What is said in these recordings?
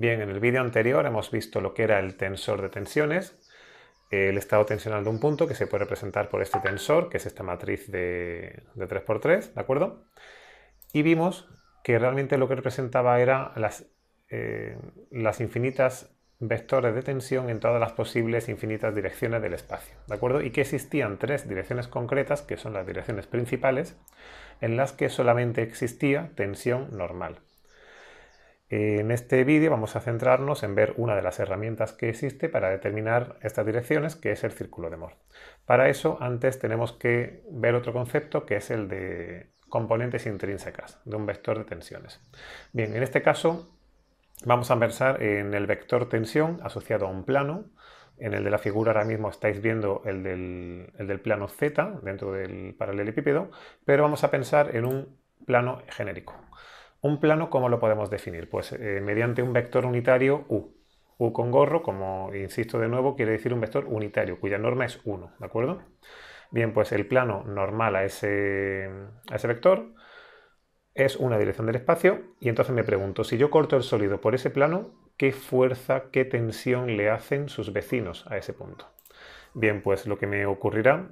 Bien, en el vídeo anterior hemos visto lo que era el tensor de tensiones, el estado tensional de un punto que se puede representar por este tensor, que es esta matriz de, 3x3, ¿de acuerdo? Y vimos que realmente lo que representaba eran eh, las infinitas vectores de tensión en todas las posibles infinitas direcciones del espacio, ¿de acuerdo? Y que existían tres direcciones concretas, que son las direcciones principales, en las que solamente existía tensión normal. En este vídeo vamos a centrarnos en ver una de las herramientas que existe para determinar estas direcciones, que es el círculo de Mohr. Para eso, antes tenemos que ver otro concepto, que es el de componentes intrínsecas de un vector de tensiones. Bien, en este caso vamos a pensar en el vector tensión asociado a un plano. En el de la figura ahora mismo estáis viendo el del, plano Z dentro del paralelepípedo, pero vamos a pensar en un plano genérico. Un plano, ¿cómo lo podemos definir? Pues eh, mediante un vector unitario U. U con gorro, como insisto de nuevo, quiere decir un vector unitario, cuya norma es 1, ¿de acuerdo? Bien, pues el plano normal a ese, a ese vector es una dirección del espacio y entonces me pregunto, si yo corto el sólido por ese plano, ¿qué fuerza, qué tensión le hacen sus vecinos a ese punto? Bien, pues lo que me ocurrirá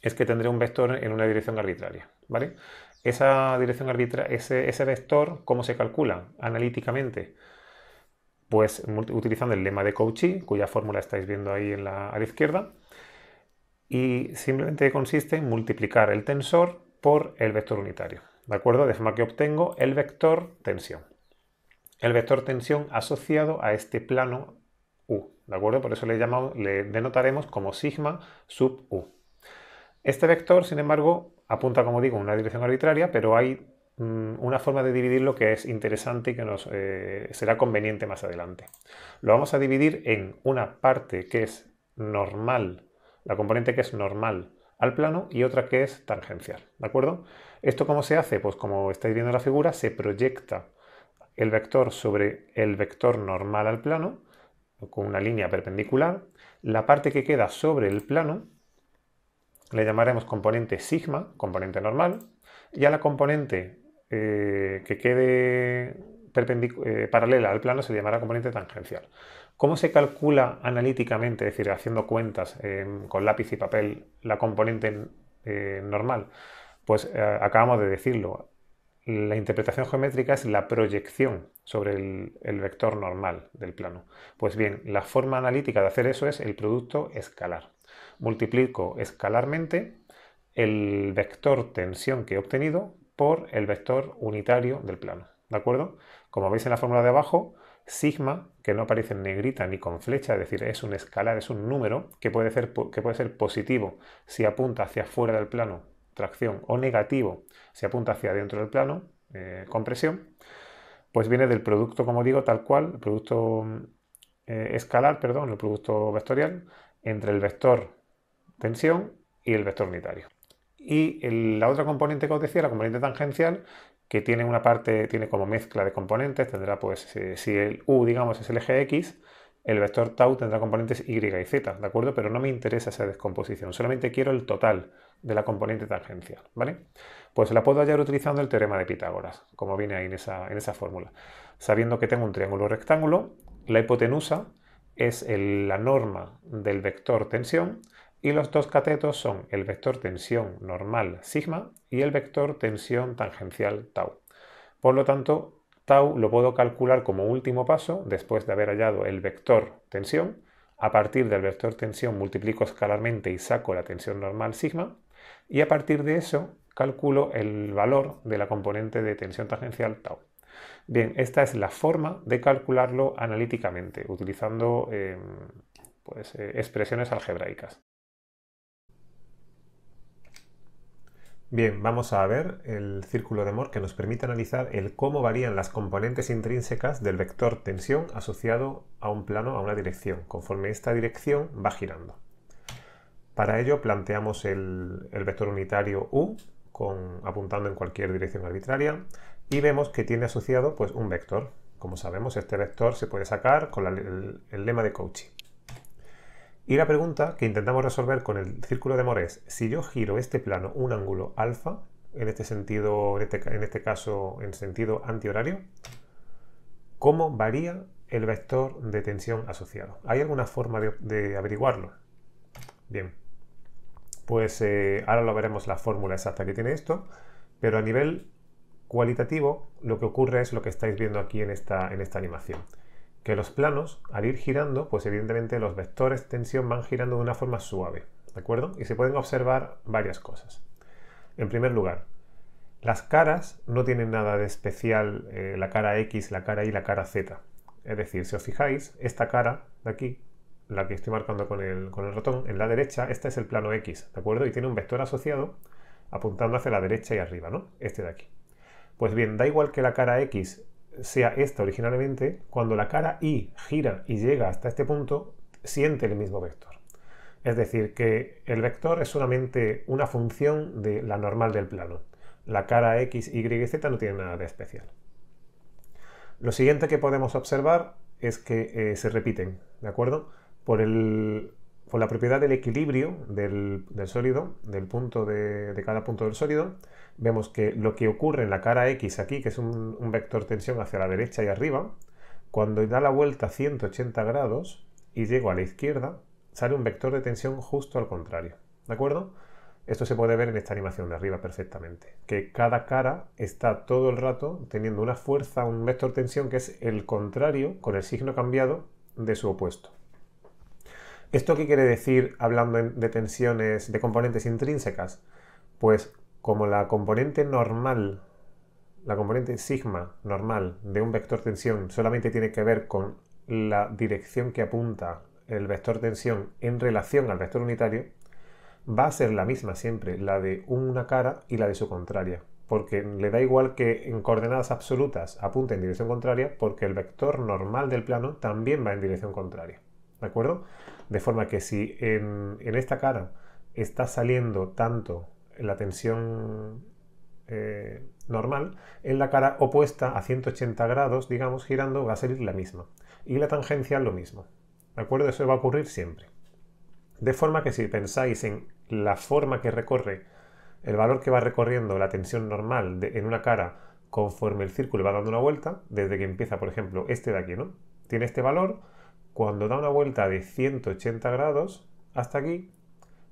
es que tendré un vector en una dirección arbitraria, ¿vale? esa dirección arbitraria, ese, ese vector, ¿cómo se calcula analíticamente? Pues utilizando el lema de Cauchy, cuya fórmula estáis viendo ahí en la, a la izquierda, y simplemente consiste en multiplicar el tensor por el vector unitario, ¿de acuerdo? De forma que obtengo el vector tensión. El vector tensión asociado a este plano U, ¿de acuerdo? Por eso le, llamamos, le denotaremos como sigma sub U. Este vector, sin embargo, apunta, como digo, en una dirección arbitraria, pero hay mm, una forma de dividirlo que es interesante y que nos eh, será conveniente más adelante. Lo vamos a dividir en una parte que es normal, la componente que es normal al plano y otra que es tangencial, ¿de acuerdo? ¿Esto cómo se hace? Pues como estáis viendo la figura, se proyecta el vector sobre el vector normal al plano con una línea perpendicular. La parte que queda sobre el plano le llamaremos componente sigma, componente normal, y a la componente eh, que quede eh, paralela al plano se llamará componente tangencial. ¿Cómo se calcula analíticamente, es decir, haciendo cuentas em, con lápiz y papel, la componente eh, normal? Pues acabamos de decirlo. La interpretación geométrica es la proyección sobre el vector normal del plano. Pues bien, la forma analítica de hacer eso es el producto escalar multiplico escalarmente el vector tensión que he obtenido por el vector unitario del plano. ¿De acuerdo? Como veis en la fórmula de abajo, sigma, que no aparece en negrita ni con flecha, es decir, es un escalar, es un número que puede ser, que puede ser positivo si apunta hacia fuera del plano, tracción, o negativo si apunta hacia dentro del plano, eh, compresión, pues viene del producto, como digo, tal cual, el producto eh, escalar, perdón, el producto vectorial, entre el vector tensión y el vector unitario. Y la otra componente que os decía, la componente tangencial, que tiene una parte, tiene como mezcla de componentes, tendrá pues, si el U, digamos, es el eje X, el vector tau tendrá componentes Y y Z, ¿de acuerdo? Pero no me interesa esa descomposición, solamente quiero el total de la componente tangencial, ¿vale? Pues la puedo hallar utilizando el teorema de Pitágoras, como viene ahí en esa, en esa fórmula. Sabiendo que tengo un triángulo rectángulo, la hipotenusa es la norma del vector tensión y los dos catetos son el vector tensión normal sigma y el vector tensión tangencial tau. Por lo tanto, tau lo puedo calcular como último paso después de haber hallado el vector tensión. A partir del vector tensión multiplico escalarmente y saco la tensión normal sigma y a partir de eso calculo el valor de la componente de tensión tangencial tau. Bien, esta es la forma de calcularlo analíticamente, utilizando em, pues, eh, expresiones algebraicas. Bien, vamos a ver el círculo de Mohr que nos permite analizar el cómo varían las componentes intrínsecas del vector tensión asociado a un plano, a una dirección, conforme esta dirección va girando. Para ello planteamos el, vector unitario U, con, apuntando en cualquier dirección arbitraria, y vemos que tiene asociado pues, un vector. Como sabemos, este vector se puede sacar con el lema de Cauchy. Y la pregunta que intentamos resolver con el círculo de Moore es, si yo giro este plano un ángulo alfa, en este sentido, este en este, caso en sentido antihorario, ¿cómo varía el vector de tensión asociado? ¿Hay alguna forma de, averiguarlo? Bien, pues eh, ahora lo veremos la fórmula exacta que tiene esto, pero a nivel cualitativo lo que ocurre es lo que estáis viendo aquí en esta, en esta animación que los planos, al ir girando, pues evidentemente los vectores tensión van girando de una forma suave, ¿de acuerdo? Y se pueden observar varias cosas. En primer lugar, las caras no tienen nada de especial, eh, la cara X, la cara Y, la cara Z. Es decir, si os fijáis, esta cara de aquí, la que estoy marcando con el, con ratón, en la derecha, este es el plano X, ¿de acuerdo? Y tiene un vector asociado apuntando hacia la derecha y arriba, ¿no? Este de aquí. Pues bien, da igual que la cara X sea esta originalmente, cuando la cara I gira y llega hasta este punto, siente el mismo vector. Es decir, que el vector es solamente una función de la normal del plano. La cara X, Y y Z no tiene nada de especial. Lo siguiente que podemos observar es que eh, se repiten, ¿de acuerdo? Por, la propiedad del equilibrio del, sólido, del punto de cada punto del sólido, vemos que lo que ocurre en la cara X aquí, que es un, vector tensión hacia la derecha y arriba, cuando da la vuelta 180 grados y llego a la izquierda, sale un vector de tensión justo al contrario. ¿De acuerdo? Esto se puede ver en esta animación de arriba perfectamente, que cada cara está todo el rato teniendo una fuerza, un vector tensión que es el contrario, con el signo cambiado, de su opuesto. ¿Esto qué quiere decir hablando de tensiones, de componentes intrínsecas? Pues como la componente normal, la componente sigma normal de un vector tensión solamente tiene que ver con la dirección que apunta el vector tensión en relación al vector unitario, va a ser la misma siempre, la de una cara y la de su contraria, porque le da igual que en coordenadas absolutas apunte en dirección contraria, porque el vector normal del plano también va en dirección contraria, ¿de acuerdo? De forma que si en, en esta cara está saliendo tanto la tensión eh, normal, en la cara opuesta a 180 grados, digamos, girando, va a salir la misma. Y la tangencia lo mismo. ¿De acuerdo? Eso va a ocurrir siempre. De forma que si pensáis en la forma que recorre, el valor que va recorriendo la tensión normal en una cara conforme el círculo va dando una vuelta, desde que empieza, por ejemplo, este de aquí, ¿no? Tiene este valor, cuando da una vuelta de 180 grados hasta aquí,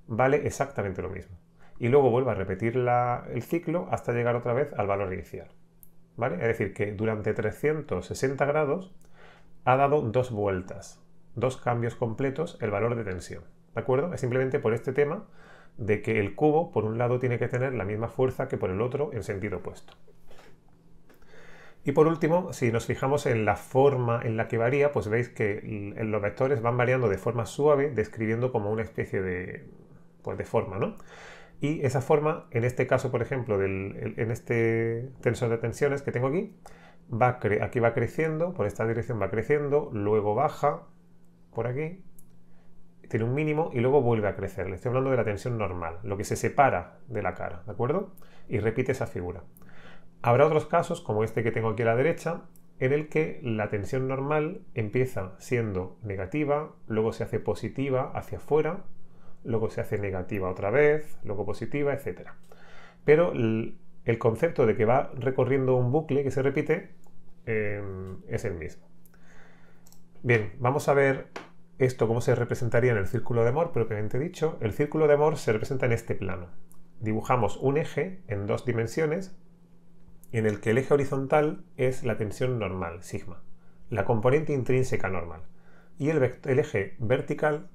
vale exactamente lo mismo y luego vuelve a repetir el ciclo hasta llegar otra vez al valor inicial. ¿Vale? Es decir, que durante 360 grados ha dado dos vueltas, dos cambios completos el valor de tensión. ¿De acuerdo? Es simplemente por este tema de que el cubo por un lado tiene que tener la misma fuerza que por el otro en sentido opuesto. Y por último, si nos fijamos en la forma en la que varía, pues veis que los vectores van variando de forma suave, describiendo como una especie de, pues, de forma, ¿no? Y esa forma, en este caso, por ejemplo, en este tensor de tensiones que tengo aquí, va aquí va creciendo, por esta dirección va creciendo, luego baja por aquí, tiene un mínimo y luego vuelve a crecer. Le estoy hablando de la tensión normal, lo que se separa de la cara, ¿de acuerdo? Y repite esa figura. Habrá otros casos, como este que tengo aquí a la derecha, en el que la tensión normal empieza siendo negativa, luego se hace positiva hacia afuera, luego se hace negativa otra vez, luego positiva, etc. Pero el concepto de que va recorriendo un bucle que se repite em, es el mismo. Bien, vamos a ver esto cómo se representaría en el círculo de Mohr propiamente dicho. El círculo de Mohr se representa en este plano. Dibujamos un eje en dos dimensiones en el que el eje horizontal es la tensión normal, sigma, la componente intrínseca normal, y el, el eje vertical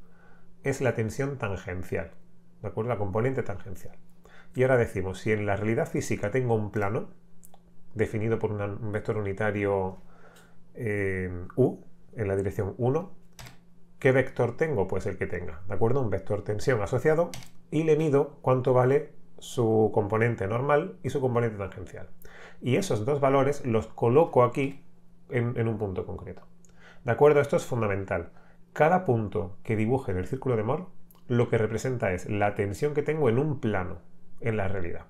es la tensión tangencial, ¿de acuerdo? La componente tangencial. Y ahora decimos, si en la realidad física tengo un plano definido por un vector unitario eh, u en la dirección 1, ¿qué vector tengo? Pues el que tenga, ¿de acuerdo? Un vector tensión asociado y le mido cuánto vale su componente normal y su componente tangencial. Y esos dos valores los coloco aquí en, en un punto concreto. ¿De acuerdo? Esto es fundamental cada punto que dibuje en el círculo de Mohr lo que representa es la tensión que tengo en un plano, en la realidad.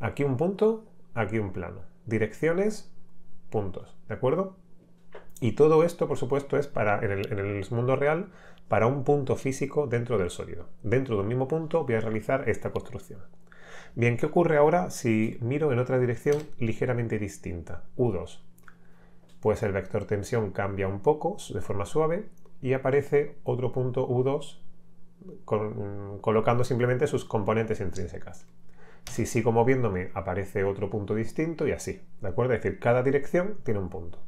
Aquí un punto, aquí un plano. Direcciones, puntos, ¿de acuerdo? Y todo esto, por supuesto, es para, en el, en el mundo real para un punto físico dentro del sólido. Dentro de un mismo punto voy a realizar esta construcción. Bien, ¿qué ocurre ahora si miro en otra dirección ligeramente distinta? U2. Pues el vector tensión cambia un poco de forma suave y aparece otro punto U2 colocando simplemente sus componentes intrínsecas. Si sigo moviéndome aparece otro punto distinto y así, ¿de acuerdo? Es decir, cada dirección tiene un punto.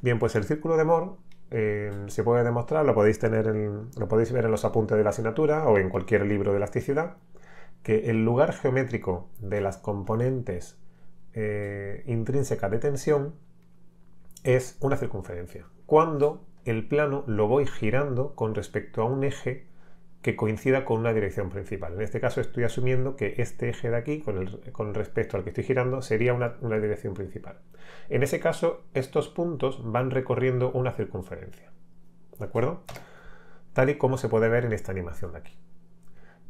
Bien, pues el círculo de Mohr eh, se puede demostrar, lo podéis, tener lo podéis ver en los apuntes de la asignatura o en cualquier libro de elasticidad, que el lugar geométrico de las componentes eh, intrínsecas de tensión es una circunferencia, cuando el plano lo voy girando con respecto a un eje que coincida con una dirección principal. En este caso estoy asumiendo que este eje de aquí, con, respecto al que estoy girando, sería una, dirección principal. En ese caso, estos puntos van recorriendo una circunferencia. ¿De acuerdo? Tal y como se puede ver en esta animación de aquí.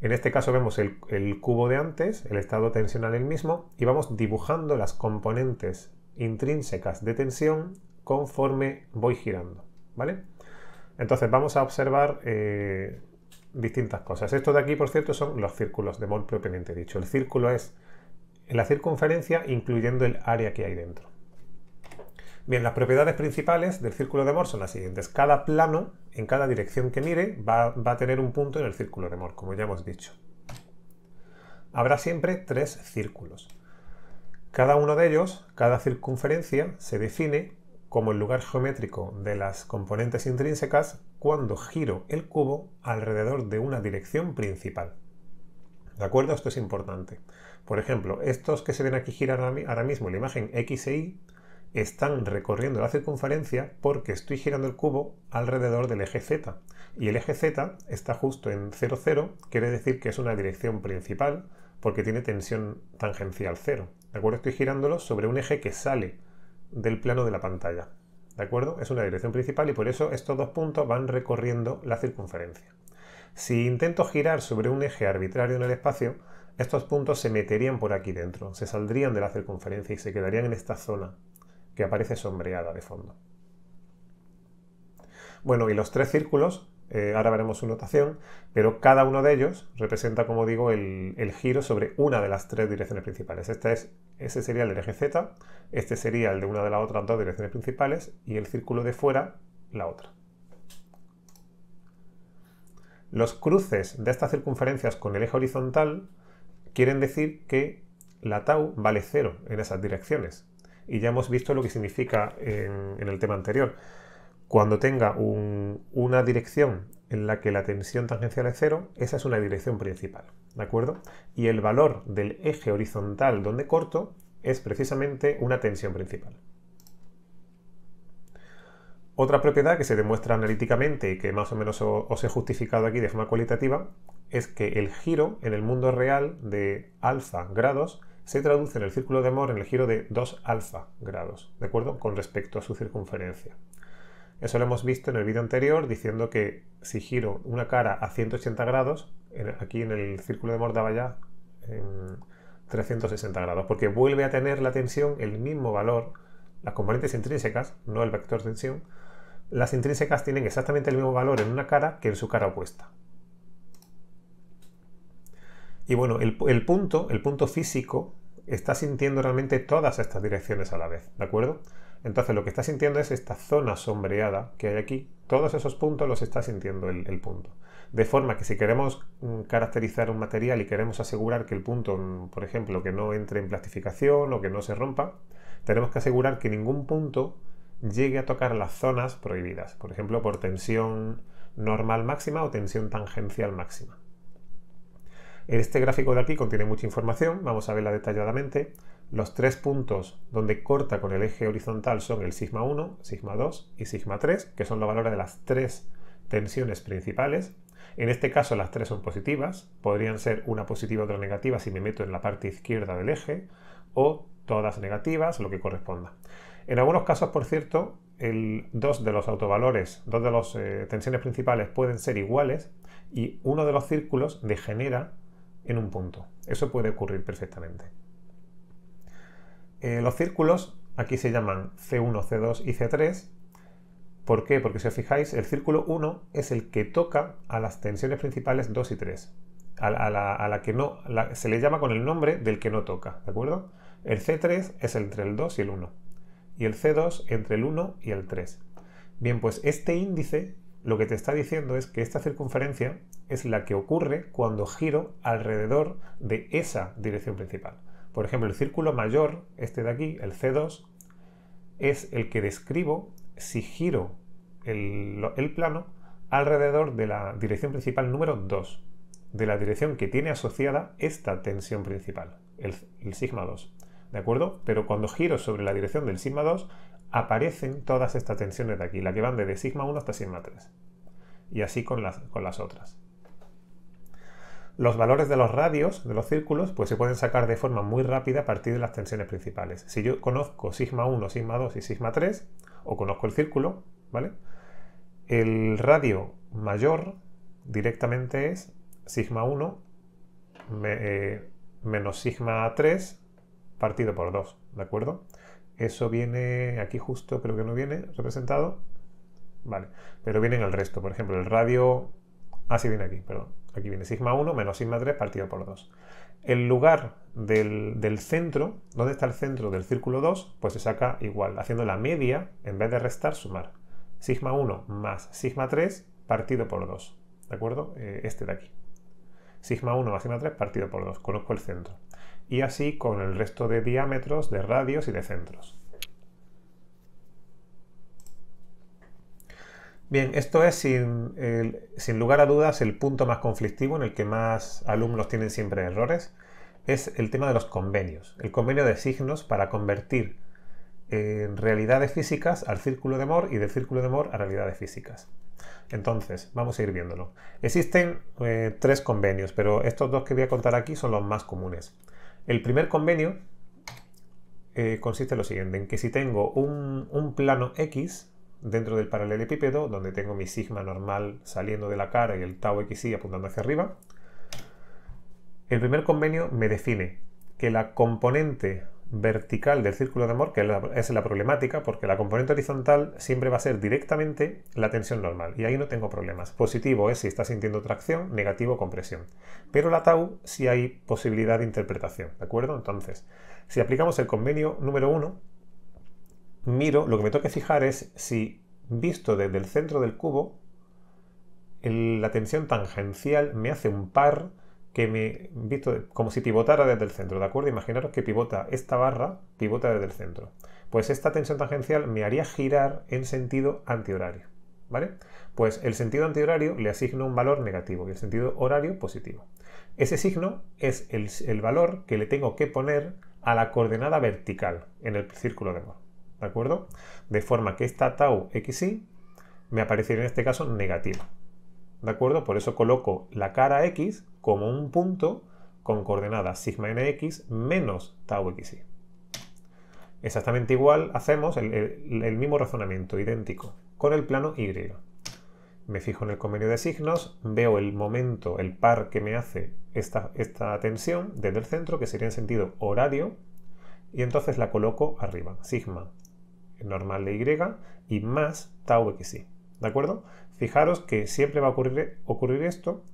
En este caso vemos el, el, cubo de antes, el estado tensional el mismo, y vamos dibujando las componentes intrínsecas de tensión conforme voy girando. ¿vale? Entonces vamos a observar eh, distintas cosas. Esto de aquí, por cierto, son los círculos de mor propiamente dicho. El círculo es la circunferencia incluyendo el área que hay dentro. Bien, las propiedades principales del círculo de Mohr son las siguientes. Cada plano, en cada dirección que mire, va, va a tener un punto en el círculo de Mohr, como ya hemos dicho. Habrá siempre tres círculos. Cada uno de ellos, cada circunferencia, se define como el lugar geométrico de las componentes intrínsecas cuando giro el cubo alrededor de una dirección principal. ¿De acuerdo? Esto es importante. Por ejemplo, estos que se ven aquí girar ahora mismo, la imagen X e Y, están recorriendo la circunferencia porque estoy girando el cubo alrededor del eje Z. Y el eje Z está justo en 0, quiere decir que es una dirección principal porque tiene tensión tangencial 0. ¿De acuerdo? Estoy girándolo sobre un eje que sale del plano de la pantalla. ¿De acuerdo? Es una dirección principal y por eso estos dos puntos van recorriendo la circunferencia. Si intento girar sobre un eje arbitrario en el espacio, estos puntos se meterían por aquí dentro, se saldrían de la circunferencia y se quedarían en esta zona que aparece sombreada de fondo. Bueno, y los tres círculos eh, ahora veremos su notación, pero cada uno de ellos representa, como digo, el, giro sobre una de las tres direcciones principales. Este es, ese sería el del eje Z, este sería el de una de las otras dos direcciones principales y el círculo de fuera, la otra. Los cruces de estas circunferencias con el eje horizontal quieren decir que la tau vale cero en esas direcciones. Y ya hemos visto lo que significa en el tema anterior. Cuando tenga una dirección en la que la tensión tangencial es cero, esa es una dirección principal, ¿de acuerdo? Y el valor del eje horizontal donde corto es precisamente una tensión principal. Otra propiedad que se demuestra analíticamente y que más o menos os he justificado aquí de forma cualitativa es que el giro en el mundo real de alfa grados se traduce en el círculo de Mohr en el giro de 2 alfa grados, ¿de acuerdo? Con respecto a su circunferencia. Eso lo hemos visto en el vídeo anterior diciendo que si giro una cara a 180 grados, aquí en el círculo de ya en 360 grados, porque vuelve a tener la tensión el mismo valor, las componentes intrínsecas, no el vector tensión, las intrínsecas tienen exactamente el mismo valor en una cara que en su cara opuesta. Y bueno, el, punto, el punto físico, está sintiendo realmente todas estas direcciones a la vez, ¿de acuerdo? Entonces lo que está sintiendo es esta zona sombreada que hay aquí. Todos esos puntos los está sintiendo el, punto. De forma que si queremos mm, caracterizar un material y queremos asegurar que el punto, mm, por ejemplo, que no entre en plastificación o que no se rompa, tenemos que asegurar que ningún punto llegue a tocar las zonas prohibidas. Por ejemplo, por tensión normal máxima o tensión tangencial máxima. Este gráfico de aquí contiene mucha información, vamos a verla detalladamente. Los tres puntos donde corta con el eje horizontal son el sigma 1, sigma 2 y sigma 3, que son los valores de las tres tensiones principales. En este caso las tres son positivas, podrían ser una positiva otra negativa si me meto en la parte izquierda del eje, o todas negativas, lo que corresponda. En algunos casos, por cierto, el, dos de los autovalores, dos de las eh, tensiones principales pueden ser iguales y uno de los círculos degenera en un punto. Eso puede ocurrir perfectamente. Eh, los círculos aquí se llaman C1, C2 y C3. ¿Por qué? Porque si os fijáis, el círculo 1 es el que toca a las tensiones principales 2 y 3. A, que no, se le llama con el nombre del que no toca, ¿de acuerdo? El C3 es entre el 2 y el 1. Y el C2 entre el 1 y el 3. Bien, pues este índice lo que te está diciendo es que esta circunferencia es la que ocurre cuando giro alrededor de esa dirección principal. Por ejemplo, el círculo mayor, este de aquí, el C2, es el que describo si giro el, plano alrededor de la dirección principal número 2, de la dirección que tiene asociada esta tensión principal, el, sigma 2. ¿De acuerdo? Pero cuando giro sobre la dirección del sigma 2, aparecen todas estas tensiones de aquí, la que van desde sigma 1 hasta sigma 3. Y así con las otras. Los valores de los radios, de los círculos, pues se pueden sacar de forma muy rápida a partir de las tensiones principales. Si yo conozco sigma 1, sigma 2 y sigma 3, o conozco el círculo, ¿vale? El radio mayor directamente es sigma 1 eh, menos sigma 3 partido por 2, ¿de acuerdo? Eso viene aquí justo, creo que no viene representado, ¿vale? Pero viene en el resto, por ejemplo, el radio Ah, sí, viene aquí, perdón. Aquí viene sigma 1 menos sigma 3 partido por 2. El lugar del, centro, ¿dónde está el centro del círculo 2, pues se saca igual, haciendo la media, en vez de restar, sumar. Sigma 1 más sigma 3 partido por 2. ¿De acuerdo? Eh, este de aquí. Sigma 1 más sigma 3 partido por 2. Conozco el centro. Y así con el resto de diámetros, de radios y de centros. Bien, esto es sin, lugar a dudas el punto más conflictivo en el que más alumnos tienen siempre errores, es el tema de los convenios, el convenio de signos para convertir en eh, realidades físicas al círculo de amor y del círculo de amor a realidades físicas. Entonces, vamos a ir viéndolo. Existen eh, tres convenios, pero estos dos que voy a contar aquí son los más comunes. El primer convenio eh, consiste en lo siguiente, en que si tengo un plano X, dentro del paralelepípedo, donde tengo mi sigma normal saliendo de la cara y el tau xy apuntando hacia arriba, el primer convenio me define que la componente vertical del círculo de amor, que es la problemática, porque la componente horizontal siempre va a ser directamente la tensión normal, y ahí no tengo problemas. Positivo es si está sintiendo tracción, negativo compresión. Pero la tau sí hay posibilidad de interpretación, ¿de acuerdo? Entonces, si aplicamos el convenio número 1, miro, lo que me toca fijar es si, visto desde el centro del cubo, la tensión tangencial me hace un par que me, visto, como si pivotara desde el centro, ¿de acuerdo? Imaginaros que pivota esta barra, pivota desde el centro. Pues esta tensión tangencial me haría girar en sentido antihorario, ¿vale? Pues el sentido antihorario le asigno un valor negativo y el sentido horario positivo. Ese signo es el, valor que le tengo que poner a la coordenada vertical en el círculo de ¿de acuerdo? De forma que esta tau xy me aparecería en este caso negativa, ¿de acuerdo? Por eso coloco la cara x como un punto con coordenadas sigma nx menos tau xy. Exactamente igual hacemos el, mismo razonamiento, idéntico, con el plano y. Me fijo en el convenio de signos, veo el momento, el par que me hace esta, esta tensión desde el centro, que sería en sentido horario, y entonces la coloco arriba, sigma normal de y y más tau xy. ¿De acuerdo? Fijaros que siempre va a ocurrir, ocurrir esto.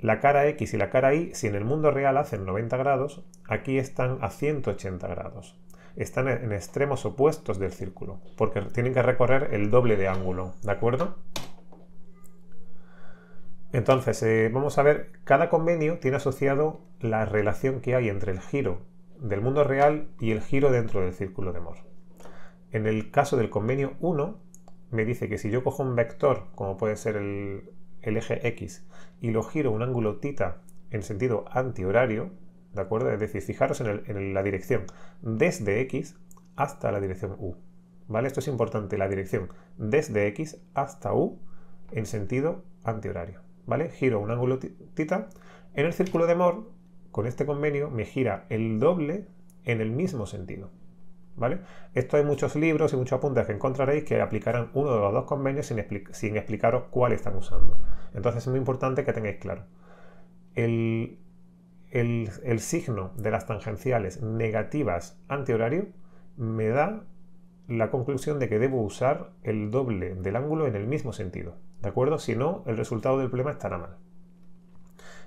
La cara x y la cara y, si en el mundo real hacen 90 grados, aquí están a 180 grados. Están en extremos opuestos del círculo, porque tienen que recorrer el doble de ángulo. ¿De acuerdo? Entonces, eh, vamos a ver, cada convenio tiene asociado la relación que hay entre el giro del mundo real y el giro dentro del círculo de Mohr. En el caso del convenio 1, me dice que si yo cojo un vector, como puede ser el, eje X, y lo giro un ángulo tita en sentido antihorario, ¿de acuerdo? Es decir, fijaros en, la dirección desde X hasta la dirección U, ¿vale? Esto es importante, la dirección desde X hasta U en sentido antihorario, ¿vale? Giro un ángulo tita En el círculo de Mohr, con este convenio, me gira el doble en el mismo sentido, esto hay muchos libros y muchos apuntes que encontraréis que aplicarán uno de los dos convenios sin, explicaros cuál están usando. Entonces es muy importante que tengáis claro. El, el signo de las tangenciales negativas antihorario me da la conclusión de que debo usar el doble del ángulo en el mismo sentido, ¿de acuerdo? Si no, el resultado del problema estará mal.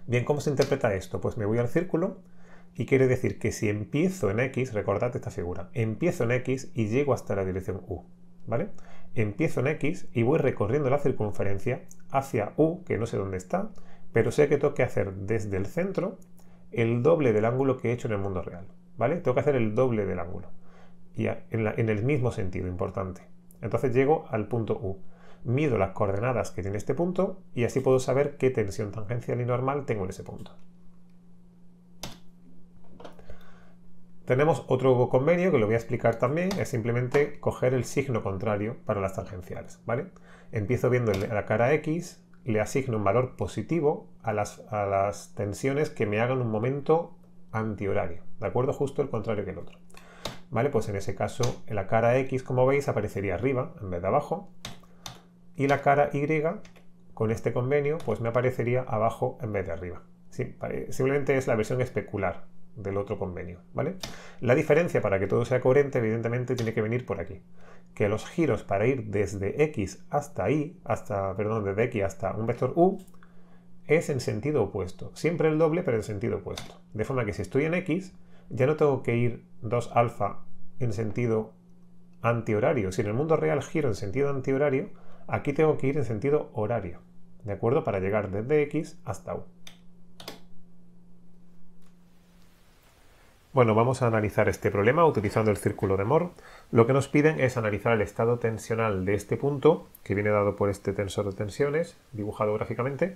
Bien, ¿cómo se interpreta esto? Pues me voy al círculo, y quiere decir que si empiezo en X, recordad esta figura, empiezo en X y llego hasta la dirección U, ¿vale? Empiezo en X y voy recorriendo la circunferencia hacia U, que no sé dónde está, pero sé que tengo que hacer desde el centro el doble del ángulo que he hecho en el mundo real, ¿vale? Tengo que hacer el doble del ángulo, y en, en el mismo sentido, importante. Entonces llego al punto U mido las coordenadas que tiene este punto y así puedo saber qué tensión tangencial y normal tengo en ese punto. Tenemos otro convenio que lo voy a explicar también, es simplemente coger el signo contrario para las tangenciales, ¿vale? Empiezo viendo la cara X, le asigno un valor positivo a las, tensiones que me hagan un momento antihorario, ¿de acuerdo? Justo el contrario que el otro. ¿Vale? Pues en ese caso la cara X, como veis, aparecería arriba en vez de abajo y la cara Y con este convenio pues me aparecería abajo en vez de arriba. simplemente es la versión especular del otro convenio, ¿vale? La diferencia para que todo sea coherente, evidentemente, tiene que venir por aquí. Que los giros para ir desde x hasta y, hasta, perdón, desde x hasta un vector u, es en sentido opuesto. Siempre el doble, pero en sentido opuesto. De forma que si estoy en x, ya no tengo que ir 2 alfa en sentido antihorario. Si en el mundo real giro en sentido antihorario, aquí tengo que ir en sentido horario, ¿de acuerdo? Para llegar desde x hasta u. Bueno, vamos a analizar este problema utilizando el círculo de Mohr. Lo que nos piden es analizar el estado tensional de este punto, que viene dado por este tensor de tensiones, dibujado gráficamente,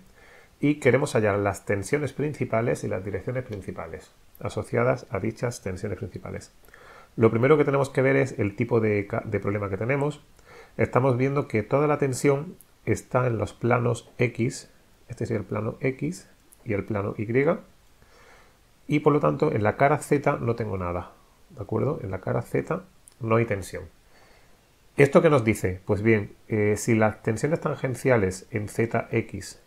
y queremos hallar las tensiones principales y las direcciones principales, asociadas a dichas tensiones principales. Lo primero que tenemos que ver es el tipo de, problema que tenemos. Estamos viendo que toda la tensión está en los planos X, este es el plano X y el plano Y, y por lo tanto en la cara Z no tengo nada, ¿de acuerdo? En la cara Z no hay tensión. ¿Esto qué nos dice? Pues bien, eh, si las tensiones tangenciales en ZX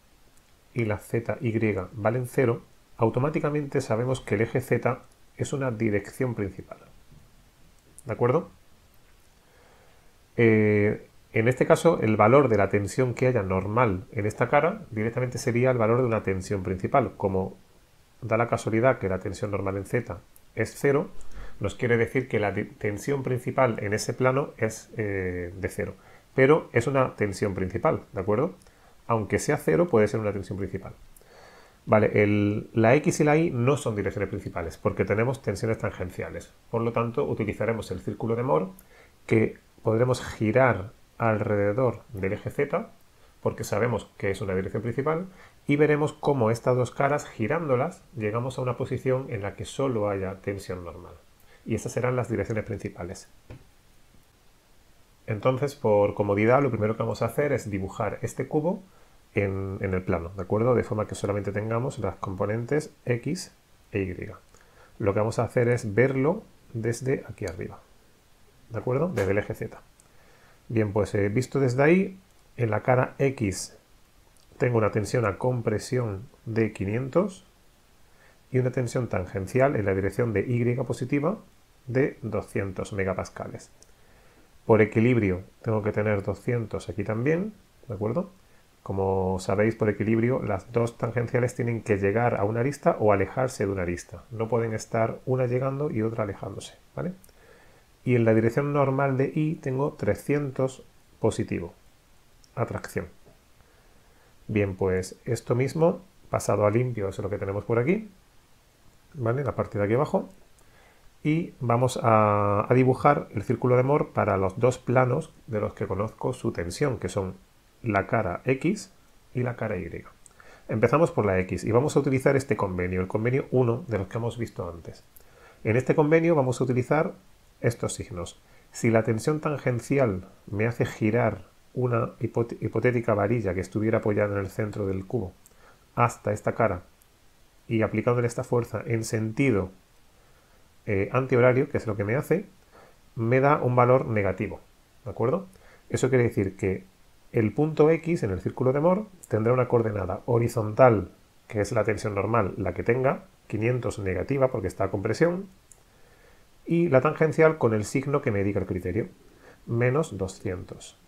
y la ZY valen cero, automáticamente sabemos que el eje Z es una dirección principal. ¿De acuerdo? Eh, en este caso, el valor de la tensión que haya normal en esta cara directamente sería el valor de una tensión principal. Como da la casualidad que la tensión normal en Z es 0, nos quiere decir que la tensión principal en ese plano es eh, de 0. Pero es una tensión principal, ¿de acuerdo? Aunque sea cero, puede ser una tensión principal. Vale, la X y la Y no son direcciones principales porque tenemos tensiones tangenciales. Por lo tanto, utilizaremos el círculo de Mohr que podremos girar alrededor del eje Z porque sabemos que es una dirección principal, y veremos cómo estas dos caras, girándolas, llegamos a una posición en la que solo haya tensión normal. Y estas serán las direcciones principales. Entonces, por comodidad, lo primero que vamos a hacer es dibujar este cubo en, el plano, ¿de acuerdo? De forma que solamente tengamos las componentes X e Y. Lo que vamos a hacer es verlo desde aquí arriba, ¿de acuerdo? Desde el eje Z. Bien, pues he eh, visto desde ahí, en la cara X tengo una tensión a compresión de 500 y una tensión tangencial en la dirección de Y positiva de 200 megapascales. Por equilibrio tengo que tener 200 aquí también, ¿de acuerdo? Como sabéis, por equilibrio las dos tangenciales tienen que llegar a una arista o alejarse de una arista. No pueden estar una llegando y otra alejándose, ¿vale? Y en la dirección normal de Y tengo 300 positivo atracción. Bien, pues esto mismo, pasado a limpio, es lo que tenemos por aquí, ¿vale? La parte de aquí abajo. Y vamos a, dibujar el círculo de Mohr para los dos planos de los que conozco su tensión, que son la cara X y la cara Y. Empezamos por la X y vamos a utilizar este convenio, el convenio 1 de los que hemos visto antes. En este convenio vamos a utilizar estos signos. Si la tensión tangencial me hace girar una hipotética varilla que estuviera apoyada en el centro del cubo, hasta esta cara, y aplicándole esta fuerza en sentido eh, antihorario, que es lo que me hace, me da un valor negativo. ¿De acuerdo? Eso quiere decir que el punto X en el círculo de Mohr tendrá una coordenada horizontal, que es la tensión normal, la que tenga, 500 negativa porque está a compresión, y la tangencial con el signo que me diga el criterio, menos 200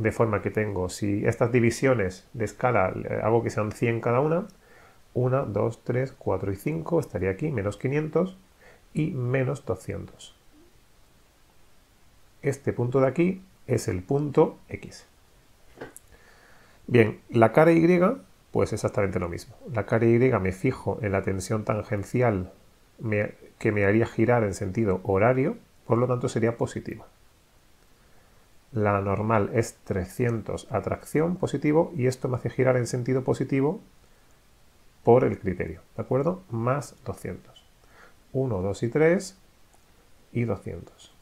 de forma que tengo, si estas divisiones de escala eh, hago que sean 100 cada una, 1, 2, 3, 4 y 5 estaría aquí, menos 500 y menos 200. Este punto de aquí es el punto X. Bien, la cara Y, pues exactamente lo mismo. La cara Y me fijo en la tensión tangencial que me haría girar en sentido horario, por lo tanto sería positiva la normal es 300 atracción positivo y esto me hace girar en sentido positivo por el criterio, ¿de acuerdo? Más 200. 1, 2 y 3 y 200.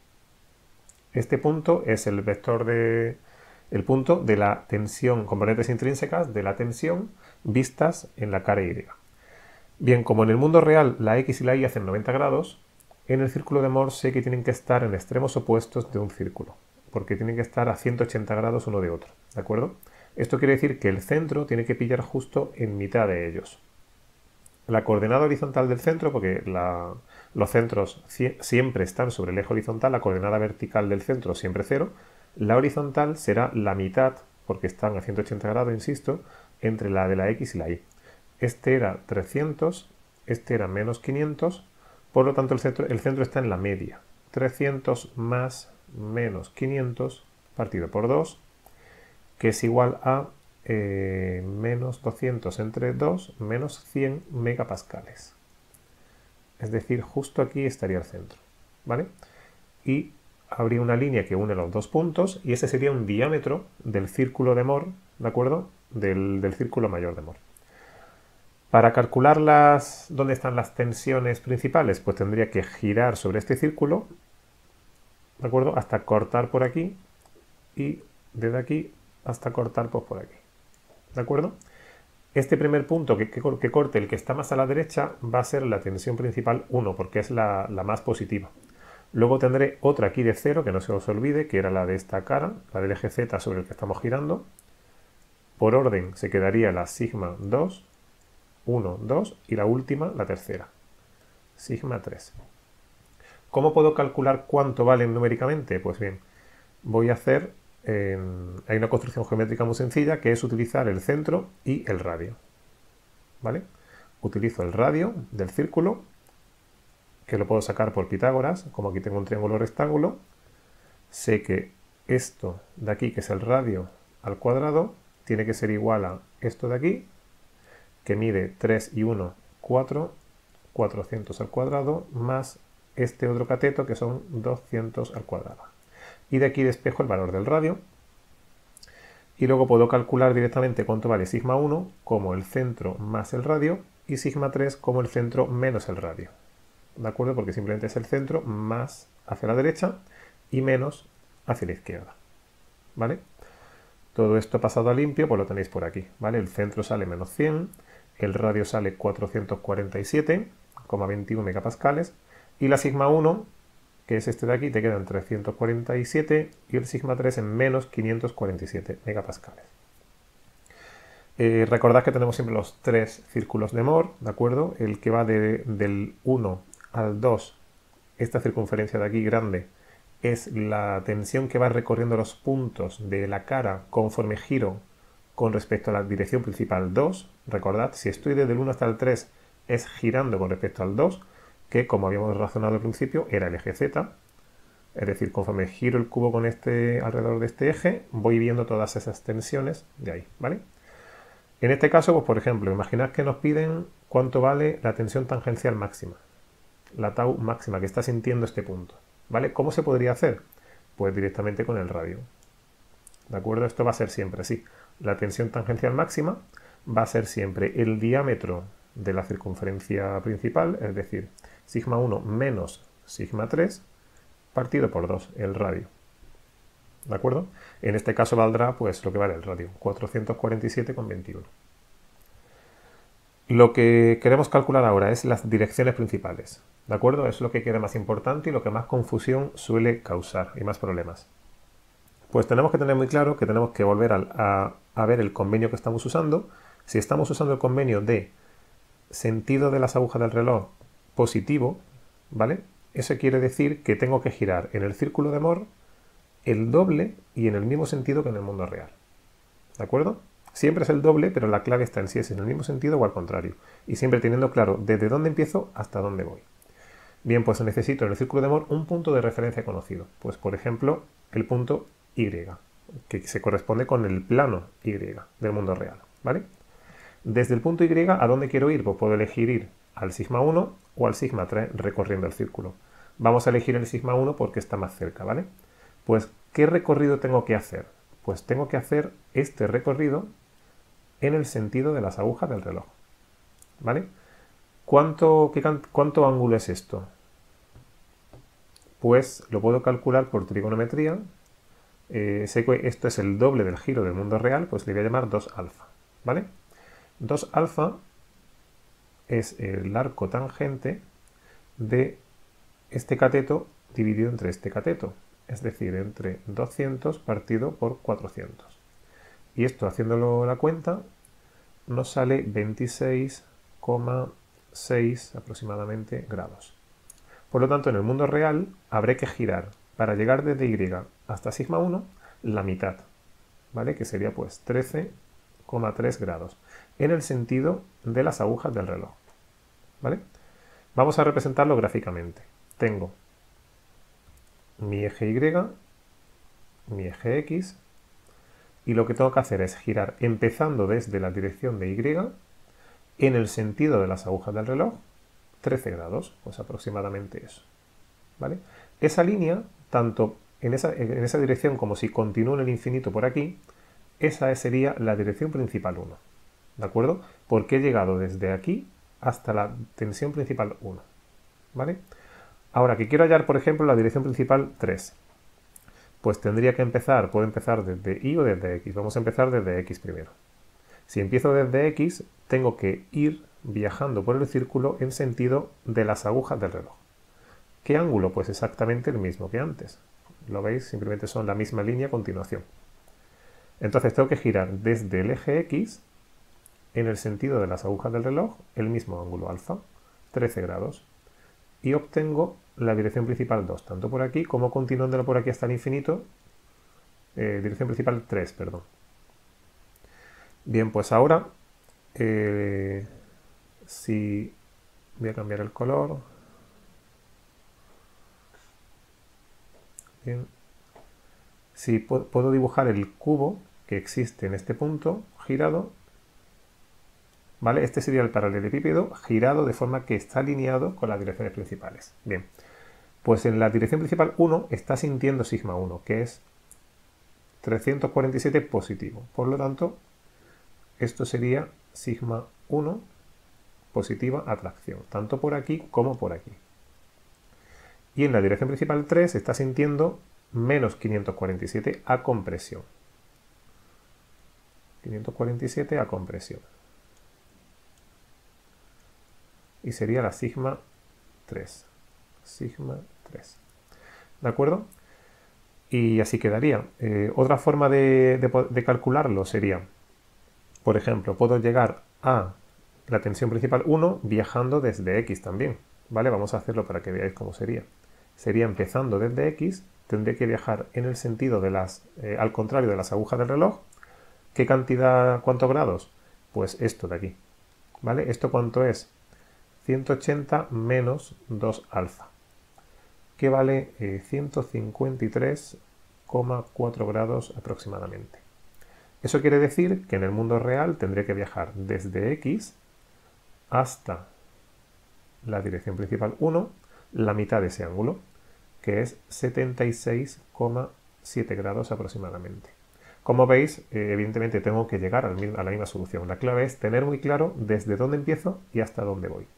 Este punto es el vector de el punto de la tensión, componentes intrínsecas de la tensión vistas en la cara Y. Bien, como en el mundo real la X y la Y hacen 90 grados, en el círculo de Morse sé que tienen que estar en extremos opuestos de un círculo porque tienen que estar a 180 grados uno de otro, ¿de acuerdo? Esto quiere decir que el centro tiene que pillar justo en mitad de ellos. La coordenada horizontal del centro, porque los centros siempre están sobre el eje horizontal, la coordenada vertical del centro siempre cero, la horizontal será la mitad, porque están a 180 grados, insisto, entre la de la X y la Y. Este era 300, este era menos 500, por lo tanto el centro, el centro está en la media. 300 más menos 500 partido por 2, que es igual a eh, menos 200 entre 2 menos 100 megapascales. Es decir, justo aquí estaría el centro, ¿vale? Y habría una línea que une los dos puntos y ese sería un diámetro del círculo de Mohr, ¿de acuerdo? Del, círculo mayor de Mohr. Para calcular las, dónde están las tensiones principales, pues tendría que girar sobre este círculo ¿de acuerdo? Hasta cortar por aquí y desde aquí hasta cortar pues, por aquí, ¿de acuerdo? Este primer punto que, corte, el que está más a la derecha, va a ser la tensión principal 1, porque es la, la más positiva. Luego tendré otra aquí de 0, que no se os olvide, que era la de esta cara, la del eje Z sobre el que estamos girando. Por orden se quedaría la sigma 2, 1, 2 y la última, la tercera, sigma 3. ¿Cómo puedo calcular cuánto valen numéricamente? Pues bien, voy a hacer... Em, hay una construcción geométrica muy sencilla que es utilizar el centro y el radio. ¿Vale? Utilizo el radio del círculo, que lo puedo sacar por Pitágoras, como aquí tengo un triángulo rectángulo. Sé que esto de aquí, que es el radio al cuadrado, tiene que ser igual a esto de aquí, que mide 3 y 1, 4, 400 al cuadrado, más este otro cateto que son 200 al cuadrado. Y de aquí despejo el valor del radio. Y luego puedo calcular directamente cuánto vale sigma 1 como el centro más el radio y sigma 3 como el centro menos el radio. ¿De acuerdo? Porque simplemente es el centro más hacia la derecha y menos hacia la izquierda. ¿Vale? Todo esto pasado a limpio, pues lo tenéis por aquí. ¿Vale? El centro sale menos 100, el radio sale 447,21 megapascales y la sigma 1, que es este de aquí, te queda en 347 y el sigma 3 en menos 547 megapascales. Eh, recordad que tenemos siempre los tres círculos de Mohr, ¿de acuerdo? El que va del 1 al 2, esta circunferencia de aquí grande, es la tensión que va recorriendo los puntos de la cara conforme giro con respecto a la dirección principal 2. Recordad, si estoy desde el 1 hasta el 3 es girando con respecto al 2 que, como habíamos razonado al principio, era el eje Z. Es decir, conforme giro el cubo con este, alrededor de este eje, voy viendo todas esas tensiones de ahí, ¿vale? En este caso, pues por ejemplo, imaginad que nos piden cuánto vale la tensión tangencial máxima, la tau máxima que está sintiendo este punto, ¿vale? ¿Cómo se podría hacer? Pues directamente con el radio. ¿De acuerdo? Esto va a ser siempre así. La tensión tangencial máxima va a ser siempre el diámetro de la circunferencia principal, es decir, sigma 1 menos sigma 3 partido por 2, el radio. ¿De acuerdo? En este caso valdrá pues lo que vale el radio, 447,21. Lo que queremos calcular ahora es las direcciones principales. ¿De acuerdo? Es lo que queda más importante y lo que más confusión suele causar y más problemas. Pues tenemos que tener muy claro que tenemos que volver a ver el convenio que estamos usando. Si estamos usando el convenio de sentido de las agujas del reloj positivo, ¿vale? Eso quiere decir que tengo que girar en el círculo de amor el doble y en el mismo sentido que en el mundo real. ¿De acuerdo? Siempre es el doble, pero la clave está en si es en el mismo sentido o al contrario. Y siempre teniendo claro desde dónde empiezo hasta dónde voy. Bien, pues necesito en el círculo de amor un punto de referencia conocido. Pues por ejemplo, el punto Y, que se corresponde con el plano Y del mundo real. ¿Vale? Desde el punto Y, ¿a dónde quiero ir? Pues puedo elegir ir al sigma 1 o al sigma 3 recorriendo el círculo. Vamos a elegir el sigma 1 porque está más cerca, ¿vale? Pues, ¿qué recorrido tengo que hacer? Pues tengo que hacer este recorrido en el sentido de las agujas del reloj, ¿vale? ¿Cuánto, cuánto ángulo es esto? Pues lo puedo calcular por trigonometría. Eh, sé que esto es el doble del giro del mundo real, pues le voy a llamar 2 alfa, ¿vale? 2 alfa es el arco tangente de este cateto dividido entre este cateto, es decir, entre 200 partido por 400. Y esto, haciéndolo la cuenta, nos sale 26,6 aproximadamente grados. Por lo tanto, en el mundo real habré que girar para llegar desde Y hasta sigma 1 la mitad, ¿vale? Que sería pues 13 3 grados, en el sentido de las agujas del reloj. ¿Vale? Vamos a representarlo gráficamente. Tengo mi eje Y, mi eje X, y lo que tengo que hacer es girar empezando desde la dirección de Y en el sentido de las agujas del reloj, 13 grados, pues aproximadamente eso. ¿Vale? Esa línea, tanto en esa, en esa dirección como si continúo en el infinito por aquí, esa sería la dirección principal 1. ¿De acuerdo? Porque he llegado desde aquí hasta la tensión principal 1. ¿Vale? Ahora, que quiero hallar, por ejemplo, la dirección principal 3. Pues tendría que empezar, puedo empezar desde Y o desde X. Vamos a empezar desde X primero. Si empiezo desde X, tengo que ir viajando por el círculo en sentido de las agujas del reloj. ¿Qué ángulo? Pues exactamente el mismo que antes. Lo veis, simplemente son la misma línea a continuación. Entonces tengo que girar desde el eje X en el sentido de las agujas del reloj el mismo ángulo alfa, 13 grados, y obtengo la dirección principal 2, tanto por aquí como continuándolo por aquí hasta el infinito, eh, dirección principal 3, perdón. Bien, pues ahora, eh, si voy a cambiar el color, si puedo dibujar el cubo que existe en este punto girado, ¿vale? Este sería el paralelepípedo girado de forma que está alineado con las direcciones principales. Bien, pues en la dirección principal 1 está sintiendo sigma 1, que es 347 positivo. Por lo tanto, esto sería sigma 1 positiva atracción, tanto por aquí como por aquí. Y en la dirección principal 3 está sintiendo menos 547 a compresión. 547 a compresión. Y sería la sigma 3. Sigma 3. ¿De acuerdo? Y así quedaría. Eh, otra forma de, calcularlo sería, por ejemplo, puedo llegar a la tensión principal 1 viajando desde X también. ¿Vale? Vamos a hacerlo para que veáis cómo sería. Sería empezando desde X, tendré que viajar en el sentido de las, eh, al contrario de las agujas del reloj, ¿Qué cantidad, cuántos grados? Pues esto de aquí. ¿Vale? ¿Esto cuánto es? 180 menos 2 alfa, que vale 153,4 eh, grados aproximadamente. Eso quiere decir que en el mundo real tendré que viajar desde X hasta la dirección principal 1, la mitad de ese ángulo, que es 76,7 grados aproximadamente. Como veis, eh, evidentemente tengo que llegar a la misma solución. La clave es tener muy claro desde dónde empiezo y hasta dónde voy.